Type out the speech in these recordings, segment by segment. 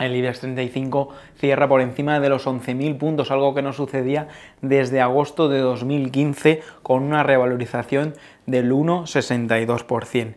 El IBEX 35 cierra por encima de los 11.000 puntos, algo que no sucedía desde agosto de 2015 con una revalorización del 1,62%.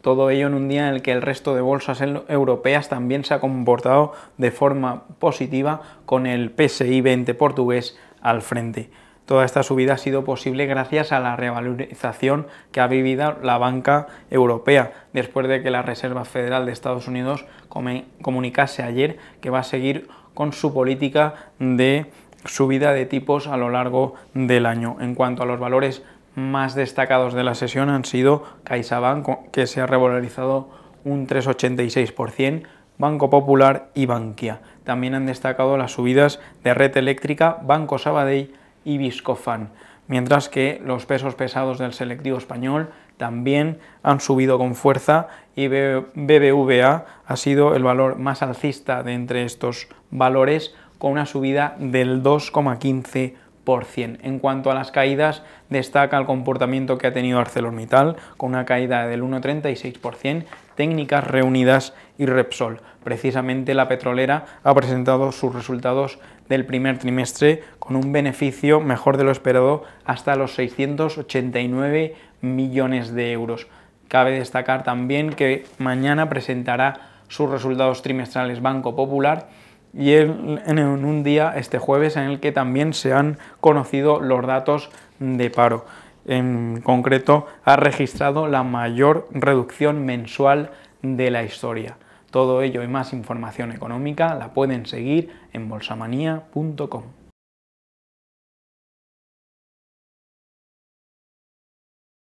Todo ello en un día en el que el resto de bolsas europeas también se ha comportado de forma positiva con el PSI 20 portugués al frente. Toda esta subida ha sido posible gracias a la revalorización que ha vivido la banca europea, después de que la Reserva Federal de Estados Unidos comunicase ayer que va a seguir con su política de subida de tipos a lo largo del año. En cuanto a los valores más destacados de la sesión han sido CaixaBank, que se ha revalorizado un 3,86%, Banco Popular y Bankia. También han destacado las subidas de Red Eléctrica, Banco Sabadell, y mientras que los pesos pesados del selectivo español también han subido con fuerza y BBVA ha sido el valor más alcista de entre estos valores con una subida del 2,15%. En cuanto a las caídas, destaca el comportamiento que ha tenido ArcelorMittal, con una caída del 1,36%, técnicas reunidas y Repsol. Precisamente la petrolera ha presentado sus resultados del primer trimestre con un beneficio mejor de lo esperado hasta los 689 millones de euros. Cabe destacar también que mañana presentará sus resultados trimestrales Banco Popular y en, un día, este jueves, en el que también se han conocido los datos de paro. En concreto, ha registrado la mayor reducción mensual de la historia. Todo ello y más información económica la pueden seguir en bolsamanía.com.